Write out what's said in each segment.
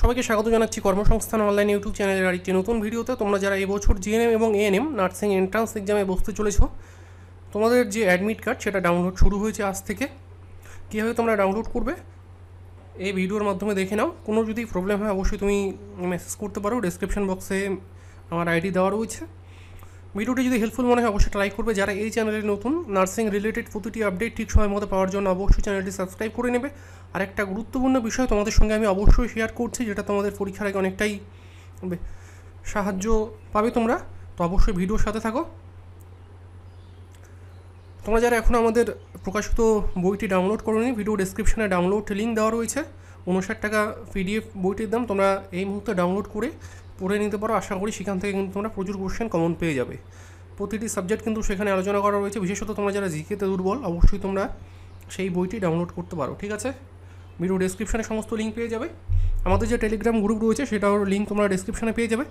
সবাইকে স্বাগত জানাচ্ছি কর্মসংস্থান অনলাইন ইউটিউব চ্যানেলের আরেকটি নতুন ভিডিওতে তোমরা যারা এবছর জিএনএম এবং এএনএম নার্সিং এন্ট্রান্স এক্সামে বসতে চলেছ তোমাদের যে অ্যাডমিট কার্ড সেটা ডাউনলোড শুরু হয়েছে আজ থেকে কীভাবে তোমরা ডাউনলোড করবে এই ভিডিওর মাধ্যমে দেখে নাও কোনো যদি প্রবলেম হয় অবশ্যই তুমি মেসেজ করতে পারো ডিসক্রিপশন বক্সে আমার আইডি দেওয়া রয়েছে ভিডিওটি যদি হেল্পফুল মনে হয় অবশ্যই ট্রাই করবে যারা এই চ্যানেলে নতুন নার্সিং রিলেটেড প্রতিটি আপডেট ঠিক সময় মতো পাওয়ার জন্য অবশ্যই চ্যানেলটি সাবস্ক্রাইব করে নেবে আর একটা গুরুত্বপূর্ণ বিষয় তোমাদের সঙ্গে আমি অবশ্যই শেয়ার করছি যেটা তোমাদের পরীক্ষার আগে অনেকটাই সাহায্য পাবে তোমরা তো অবশ্যই ভিডিওর সাথে থাকো তোমরা যারা এখনও আমাদের প্রকাশিত বইটি ডাউনলোড নি ভিডিও ডিসক্রিপশানে ডাউনলোড লিঙ্ক দেওয়া রয়েছে উনষাট টাকা পিডিএফ বইটির দাম তোমরা এই মুহূর্তে ডাউনলোড করে পড়ে নিতে পারো আশা করি সেখান থেকে কিন্তু তোমরা প্রচুর কোশ্চেন কমন পেয়ে যাবে প্রতিটি সাবজেক্ট কিন্তু সেখানে আলোচনা করা রয়েছে বিশেষত তোমরা যারা জিকেতে দুর্বল অবশ্যই তোমরা সেই বইটি ডাউনলোড করতে পারো ঠিক আছে ভিডিও ডেসক্রিপশানে সমস্ত লিঙ্ক পেয়ে যাবে আমাদের যে টেলিগ্রাম গ্রুপ রয়েছে সেটাও লিঙ্ক তোমরা ডেসক্রিপশানে পেয়ে যাবে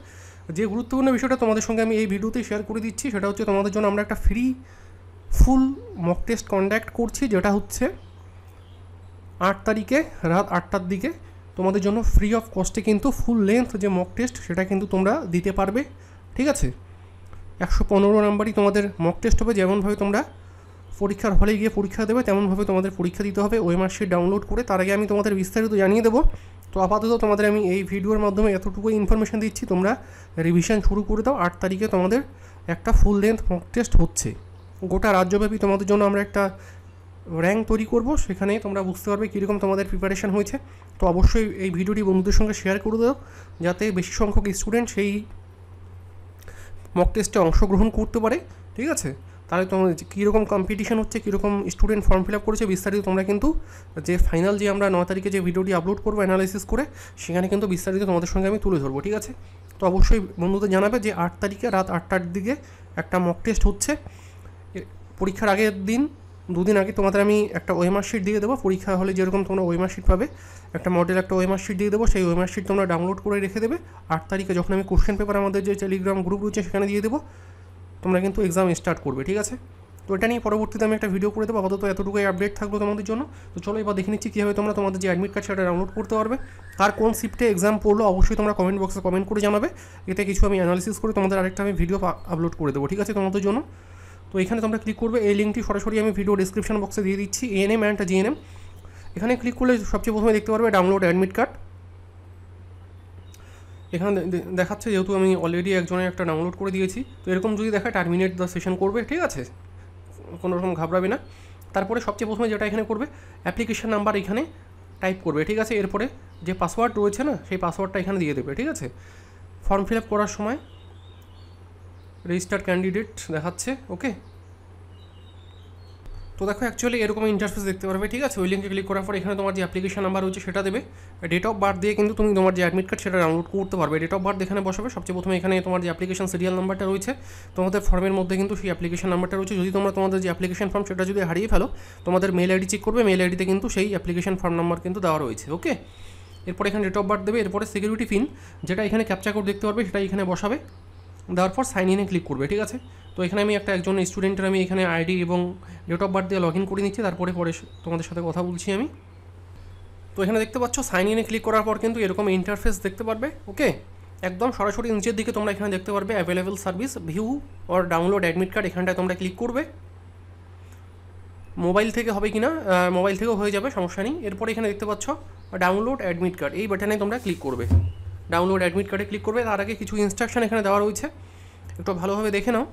যে গুরুত্বপূর্ণ বিষয়টা তোমাদের সঙ্গে আমি এই ভিডিওতে শেয়ার করে দিচ্ছি সেটা হচ্ছে তোমাদের জন্য আমরা একটা free full mock test conduct করছি যেটা হচ্ছে আট তারিখে রাত আটটার দিকে তোমাদের জন্য ফ্রি অফ কস্টে কিন্তু ফুল লেন্থ যে মক টেস্ট সেটা কিন্তু তোমরা দিতে পারবে ঠিক আছে একশো পনেরো নাম্বারই তোমাদের মক টেস্ট হবে যেমনভাবে তোমরা পরীক্ষার হলে গিয়ে পরীক্ষা দেবে তেমনভাবে তোমাদের পরীক্ষা দিতে হবে ওই মার্কশিট ডাউনলোড করে তার আগে আমি তোমাদের বিস্তারিত জানিয়ে দেবো তো আপাতত তোমাদের আমি এই ভিডিওর মাধ্যমে এতটুকু ইনফরমেশান দিচ্ছি তোমরা রিভিশন শুরু করে দাও আট তারিখে তোমাদের একটা ফুল লেন্থ মক টেস্ট হচ্ছে গোটা রাজ্যব্যাপী তোমাদের জন্য আমরা একটা র্যাঙ্ক তৈরি করব সেখানে তোমরা বুঝতে পারবে কীরকম তোমাদের প্রিপারেশান হয়েছে তো অবশ্যই এই ভিডিওটি বন্ধুদের সঙ্গে শেয়ার করে দাও যাতে বেশি সংখ্যক স্টুডেন্ট সেই মক টেস্টে অংশগ্রহণ করতে পারে ঠিক আছে তাহলে তোমার কীরকম কম্পিটিশান হচ্ছে কীরকম স্টুডেন্ট ফর্ম ফিল আপ করেছে বিস্তারিত তোমরা কিন্তু যে ফাইনাল যে আমরা ন তারিখে যে ভিডিওটি আপলোড করবো অ্যানালাইসিস করে সেখানে কিন্তু বিস্তারিত তোমাদের সঙ্গে আমি তুলে ধরবো ঠিক আছে তো অবশ্যই বন্ধুদের জানাবে যে আট তারিখে রাত আটটার দিকে একটা মক টেস্ট হচ্ছে পরীক্ষার আগের দিন দুদিন আগে তোমাদের আমি একটা ওয়েমার শিট দিয়ে দেবো পরীক্ষা হলে যেরকম তোমরা ওয়েমার শিট পাবে একটা মডেল একটা ওয়েমার শিট দিয়ে দেবো সেই ওয়েমার শিট তোমরা ডাউনলোড করে রেখে দেবে আট তারিখে যখন আমি কোশ্চেন পেপার আমাদের যে টেলিগ্রাম গ্রুপ রয়েছে সেখানে দিয়ে দেবো তোমরা কিন্তু এক্সাম স্টার্ট করবে ঠিক আছে তো এটা নিয়ে পরবর্তীতে আমি একটা ভিডিও করে দেবো আপাতত এতটুকুই আপডেট থাকলো তোমাদের জন্য তো চলো এবার দেখে নিচ্ছি কীভাবে তোমরা তোমাদের যে অ্যাডমিট কার্ড সেটা ডাউনলোড করতে পারবে কার কোন শিফটে এক্সাম পড়লো অবশ্যই তোমরা কমেন্ট বক্সে কমেন্ট করে জানাবে এতে কিছু আমি অ্যানালিসিস করে তোমাদের আরেকটা আমি ভিডিও আপলোড করে দেবো ঠিক আছে তোমাদের জন্য তো এখানে তোমরা ক্লিক করবে এই লিঙ্কটি সরাসরি আমি ভিডিও ডিসক্রিপশন বক্সে দিয়ে দিচ্ছি এএনএম অ্যান্ড জিএনএম এখানে ক্লিক করলে সবচেয়ে প্রথমে দেখতে পারবে ডাউনলোড অ্যাডমিট কার্ড এখানে দেখাচ্ছে যেহেতু আমি অলরেডি একজনের একটা ডাউনলোড করে দিয়েছি তো এরকম যদি দেখা টার্মিনেট দ্য সেশন করবে ঠিক আছে কোনো রকম ঘাবড়াবে না তারপরে সবচেয়ে প্রথমে যেটা এখানে করবে অ্যাপ্লিকেশান নাম্বার এখানে টাইপ করবে ঠিক আছে এরপরে যে পাসওয়ার্ড রয়েছে না সেই পাসওয়ার্ডটা এখানে দিয়ে দেবে ঠিক আছে ফর্ম ফিল আপ করার সময় রেজিস্টার্ড ক্যান্ডিডেট দেখাচ্ছে ওকে তো দেখো অ্যাকচুয়ালি এরকম ইন্টারফেস দেখতে পারবে ঠিক আছে ওই লিঙ্কে ক্লিক করার পর এখানে তোমার যে অ্যাপ্লিকেশন নাম্বার রয়েছে সেটা দেবে ডেট অফ বার্থ দিয়ে কিন্তু তুমি তোমার যে অ্যাডমিট কার্ড সেটা ডাউনলোড করতে পারবে ডেট অফ বার্থ এখানে বসাবে সবচেয়ে প্রথমে এখানে তোমার যে অ্যাপ্লিকেশন সিরিয়াল নাম্বারটা রয়েছে তোমাদের ফর্মের মধ্যে কিন্তু সেই অ্যাপ্লিকেশন নাম্বারটা রয়েছে যদি তোমরা তোমাদের যে অ্যাপ্লিকেশন ফর্ম সেটা যদি হারিয়ে ফেলো তোমাদের মেল আইডি চেক করবে মেল আইডিতে কিন্তু সেই অ্যাপ্লিকেশন ফর্ম নাম্বার কিন্তু দেওয়া রয়েছে ওকে এরপর এখানে ডেট অফ বার্থ দেবে এরপরে সিকিউরিটি পিন যেটা এখানে ক্যাপচার করে দেখতে পারবে সেটা এখানে বসাবে দেওয়ার পর সাইন ইনে ক্লিক করবে ঠিক আছে তো এখানে আমি একটা একজন স্টুডেন্টের আমি এখানে আইডি এবং ডেট অফ বার্থ দিয়ে লগ ইন করে নিচ্ছি তারপরে পরে তোমাদের সাথে কথা বলছি আমি তো এখানে দেখতে পাচ্ছ সাইন ইনে ক্লিক করার পর কিন্তু এরকম ইন্টারফেস দেখতে পারবে ওকে একদম সরাসরি নিচের দিকে তোমরা এখানে দেখতে পারবে available service view or download admit card এখানটায় তোমরা ক্লিক করবে মোবাইল থেকে হবে কি না মোবাইল থেকেও হয়ে যাবে সমস্যা নেই এরপরে এখানে দেখতে পাচ্ছ ডাউনলোড অ্যাডমিট কার্ড এই বাটনে তোমরা ক্লিক করবে ডাউনলোড অ্যাডমিট কার্ডে ক্লিক করবে তার আগে কিছু ইনস্ট্রাকশন এখানে দেওয়া রয়েছে একটু ভালোভাবে দেখে নাও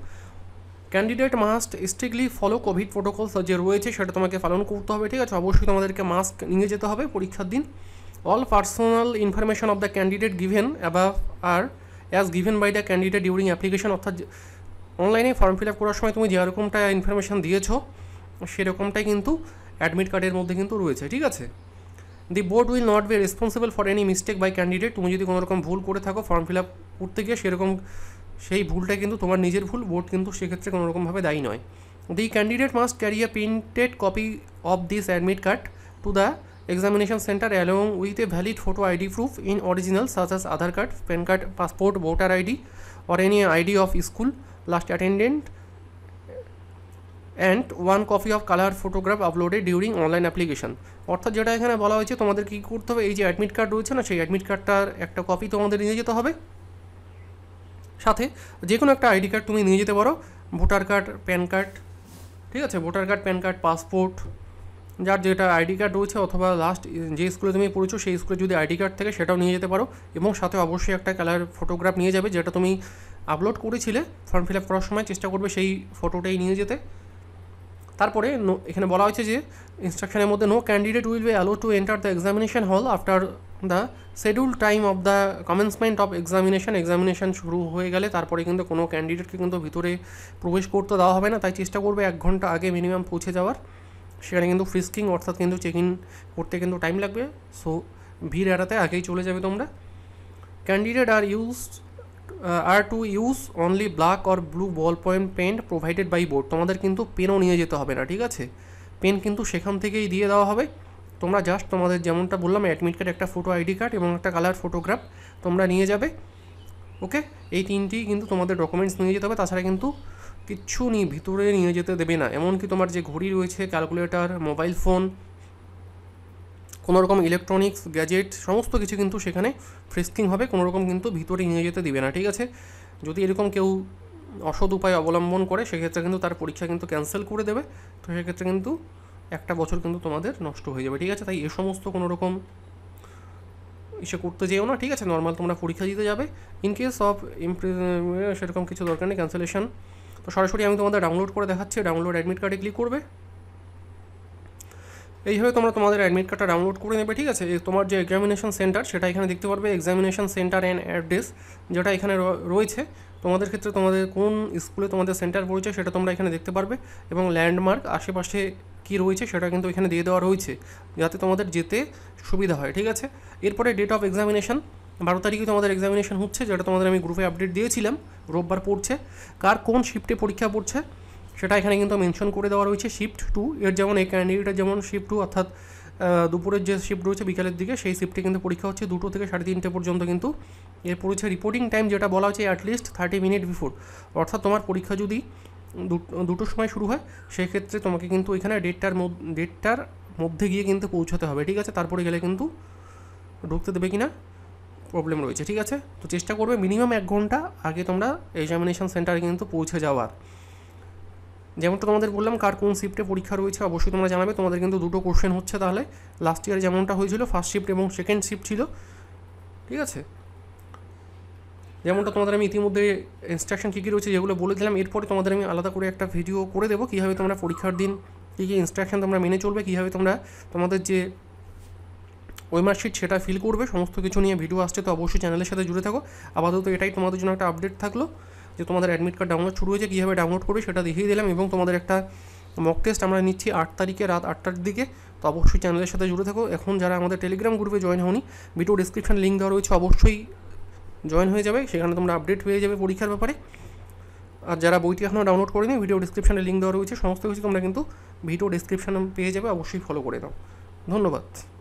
candidate must strictly follow COVID protocols যে রয়েছে সেটা তোমাকে পালন করতে হবে ঠিক আছে অবশ্যই তোমাদেরকে মাস্ক নিয়ে যেতে হবে পরীক্ষার দিন all personal information of the candidate given above are as given by the candidate during application অর্থাৎ অনলাইনে ফর্ম ফিল আপ করার সময় তুমি যেরকমটা ইনফরমেশান দিয়েছো সেরকমটাই কিন্তু অ্যাডমিট কার্ডের মধ্যে কিন্তু রয়েছে ঠিক আছে the board will not be responsible for any mistake by candidate তুমি যদি কোনো রকম ভুল করে থাকো ফর্ম ফিল আপ করতে গিয়ে সেরকম সেই ভুলটা কিন্তু তোমার নিজের ভুল বোর্ড কিন্তু সেক্ষেত্রে কোনো রকমভাবে দায়ী নয় the candidate must carry a printed copy of this admit card to the examination centre along with a valid photo ID proof in original such as Aadhaar card PAN card passport voter ID or any ID of school last attendant and one copy of colour photograph আপলোডে during online application অর্থাৎ যেটা এখানে বলা হয়েছে তোমাদের কী করতে হবে এই যে অ্যাডমিট কার্ড রয়েছে না সেই অ্যাডমিট কার্ডটার একটা কপি তোমাদের নিয়ে যেতে হবে সাথে যে কোনো একটা আইডি কার্ড তুমি নিয়ে যেতে পারো ভোটার কার্ড প্যান কার্ড ঠিক আছে voter card PAN card passport যার যেটা আইডি কার্ড রয়েছে অথবা লাস্ট যে স্কুলে তুমি পড়েছো সেই স্কুলে যদি আইডি কার্ড থাকে সেটাও নিয়ে যেতে পারো এবং সাথে অবশ্যই একটা কালার ফটোগ্রাফ নিয়ে যাবে যেটা তুমি আপলোড করেছিলে ফর্ম ফিল আপ করার সময় চেষ্টা করবে সেই ফটোটাই নিয়ে যেতে তারপরে এখানে বলা হয়েছে যে ইনস্ট্রাকশনের মধ্যে no candidate will be allow to enter the examination hall after the schedule time of the commencement of examination examination শুরু হয়ে গেলে তারপরে কিন্তু কোনো ক্যান্ডিডেটকে কিন্তু ভিতরে প্রবেশ করতে দেওয়া হবে না তাই চেষ্টা করবে এক ঘন্টা আগে মিনিমাম পৌঁছে যাওয়ার সেখানে কিন্তু ফ্রিস্কিং অর্থাৎ কিন্তু চেক ইন করতে কিন্তু টাইম লাগবে সো ভিড় এড়াতে আগেই চলে যাবে তোমরা candidate are used are to use only black or blue ball point pen provided by board তোমাদের কিন্তু পেনও নিয়ে যেতে হবে না ঠিক আছে পেন কিন্তু সেখান থেকেই দিয়ে দেওয়া হবে তোমরা জাস্ট তোমাদের যেমনটা বললাম অ্যাডমিট কার্ড একটা ফটো আইডি কার্ড এবং একটা কালার ফটোগ্রাফ তোমরা নিয়ে যাবে ওকে এই তিনটি কিন্তু তোমাদের ডকুমেন্টস নিয়ে যেতে হবে তাছাড়া কিন্তু কিচ্ছু নিয়ে ভিতরে নিয়ে যেতে দেবে না এমনকি তোমার যে ঘড়ি রয়েছে ক্যালকুলেটার মোবাইল ফোন কোনো রকম ইলেকট্রনিক্স গ্যাজেট সমস্ত কিছু কিন্তু সেখানে ফ্রিস্কিং হবে কোনো রকম কিন্তু ভিতরে নিয়ে যেতে দিবে না ঠিক আছে যদি এরকম কেউ অসৎ উপায় অবলম্বন করে সেক্ষেত্রে কিন্তু তার পরীক্ষা কিন্তু ক্যান্সেল করে দেবে তো সেক্ষেত্রে কিন্তু একটা বছর কিন্তু তোমাদের নষ্ট হয়ে যাবে ঠিক আছে তাই এ সমস্ত কোনো রকম এসে করতে যেও না ঠিক আছে নর্মাল তোমরা পরীক্ষা দিতে যাবে ইন কেস অফ ইমপ্রি সেরকম কিছু দরকার নেই ক্যান্সেলেশন তো সরাসরি আমি তোমাদের ডাউনলোড করে দেখাচ্ছি ডাউনলোড অ্যাডমিট কার্ডে ক্লিক করবে এইভাবে তোমরা তোমাদের অ্যাডমিট কার্ডটা ডাউনলোড করে নেবে ঠিক আছে তোমার যে এক্সামিনেশন সেন্টার সেটা এখানে দেখতে পারবে এক্সামিনেশন সেন্টার অ্যান্ড অ্যাড্রেস যেটা এখানে রয়েছে তোমাদের ক্ষেত্রে তোমাদের কোন স্কুলে তোমাদের সেন্টার পড়েছে সেটা তোমরা এখানে দেখতে পারবে এবং ল্যান্ডমার্ক আশেপাশে কি রয়েছে সেটা কিন্তু এখানে দিয়ে দেওয়া রয়েছে যাতে তোমাদের যেতে সুবিধা হয় ঠিক আছে এরপরে ডেট অফ এক্সামিনেশন বারো তারিখে তোমাদের এক্সামিনেশন হচ্ছে যেটা তোমাদের আমি গ্রুপে আপডেট দিয়েছিলাম রোববার পড়ছে কার কোন শিফটে পরীক্ষা পড়ছে সেটা এখানে কিন্তু মেনশন করে দেওয়া রয়েছে শিফট টু এর যেমন এই ক্যান্ডিডেটের যেমন শিফট টু অর্থাৎ দুপুরের যে শিফট রয়েছে বিকালের দিকে সেই শিফটে কিন্তু পরীক্ষা হচ্ছে দুটো থেকে সাড়ে তিনটে পর্যন্ত কিন্তু এরপর হচ্ছে রিপোর্টিং টাইম যেটা বলা হচ্ছে অ্যাটলিস্ট থার্টি মিনিট বিফোর অর্থাৎ তোমার পরীক্ষা যদি দুটোর সময় শুরু হয় সেক্ষেত্রে তোমাকে কিন্তু এখানে ডেটটার ডেটটার মধ্যে গিয়ে কিন্তু পৌঁছাতে হবে ঠিক আছে তারপরে গেলে কিন্তু ঢুকতে দেবে কি না প্রবলেম রয়েছে ঠিক আছে তো চেষ্টা করবে মিনিমাম এক ঘন্টা আগে তোমরা এক্সামিনেশান সেন্টারে কিন্তু পৌঁছে যাওয়ার যেমনটা তোমাদের বললাম কার কোন শিফটে পরীক্ষা রয়েছে অবশ্যই তোমরা জানাবে তোমাদের কিন্তু দুটো কোশ্চেন হচ্ছে তাহলে লাস্ট ইয়ার যেমনটা হয়েছিল ফার্স্ট শিফট এবং সেকেন্ড শিফট ছিল ঠিক আছে যেমনটা তোমাদের আমি ইতিমধ্যে ইনস্ট্রাকশন কী কী রয়েছে যেগুলো বলে দিলাম এরপরে তোমাদের আমি আলাদা করে একটা ভিডিও করে দেবো কীভাবে তোমরা পরীক্ষার দিন কী কী ইনস্ট্রাকশন তোমরা মেনে চলবে কীভাবে তোমরা তোমাদের যে মার্কশিট সেটা ফিল করবে সমস্ত কিছু নিয়ে ভিডিও আসছে তো অবশ্যই চ্যানেলের সাথে জুড়ে থাকো আপাতত এটাই তোমাদের জন্য একটা আপডেট থাকলো যে তোমাদের অ্যাডমিট কার্ড ডাউনলোড শুরু হয়েছে কীভাবে ডাউনলোড করবে সেটা দেখিয়ে দিলাম এবং তোমাদের একটা মক টেস্ট আমরা নিচ্ছি আট তারিখে রাত আটটার দিকে তো অবশ্যই চ্যানেলের সাথে জুড়ে থাকো এখন যারা আমাদের টেলিগ্রাম গ্রুপে জয়েন হওনি ভিডিও ডিসক্রিপশান লিঙ্ক দেওয়া রয়েছে অবশ্যই জয়েন হয়ে যাবে সেখানে তোমরা আপডেট হয়ে যাবে পরীক্ষার ব্যাপারে আর যারা বইটি এখনও ডাউনলোড করেনি ভিডিও ডিসক্রিপশানে লিঙ্ক দেওয়া রয়েছে সমস্ত কিছু তোমরা কিন্তু ভিডিও ডিসক্রিপশানে পেয়ে যাবে অবশ্যই ফলো করে নাও ধন্যবাদ